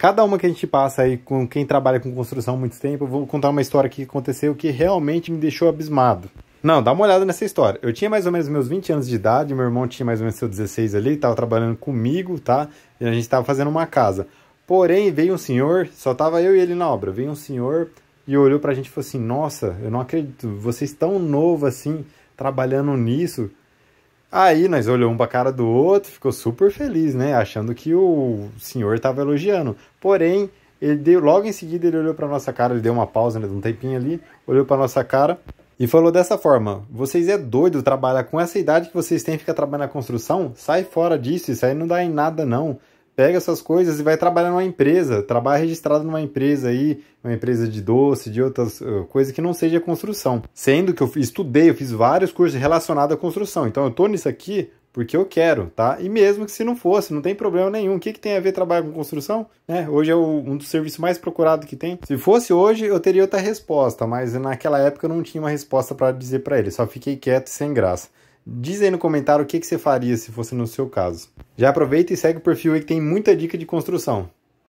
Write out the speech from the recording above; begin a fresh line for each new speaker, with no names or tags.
Cada uma que a gente passa aí com quem trabalha com construção há muito tempo, eu vou contar uma história que aconteceu que realmente me deixou abismado. Não, dá uma olhada nessa história. Eu tinha mais ou menos meus 20 anos de idade, meu irmão tinha mais ou menos seus 16 ali, estava trabalhando comigo, tá? E a gente estava fazendo uma casa. Porém, veio um senhor, só tava eu e ele na obra, veio um senhor e olhou pra gente e falou assim, nossa, eu não acredito, vocês tão novo assim, trabalhando nisso, Aí nós olhou um pra cara do outro, ficou super feliz, né? Achando que o senhor estava elogiando. Porém, ele deu, logo em seguida ele olhou pra nossa cara, ele deu uma pausa, né, um tempinho ali, olhou pra nossa cara e falou dessa forma: "Vocês é doido trabalhar com essa idade que vocês têm, ficar trabalhando na construção? Sai fora disso, isso aí não dá em nada não pega essas coisas e vai trabalhar numa empresa, trabalha registrado numa empresa aí, uma empresa de doce, de outras eh, coisas que não seja construção. Sendo que eu estudei, eu fiz vários cursos relacionados à construção. Então eu tô nisso aqui porque eu quero, tá? E mesmo que se não fosse, não tem problema nenhum. O que, que tem a ver trabalho com construção? Né? Hoje é o, um dos serviços mais procurados que tem. Se fosse hoje, eu teria outra resposta, mas naquela época eu não tinha uma resposta para dizer para ele. Só fiquei quieto e sem graça. Diz aí no comentário o que, que você faria se fosse no seu caso. Já aproveita e segue o perfil aí que tem muita dica de construção.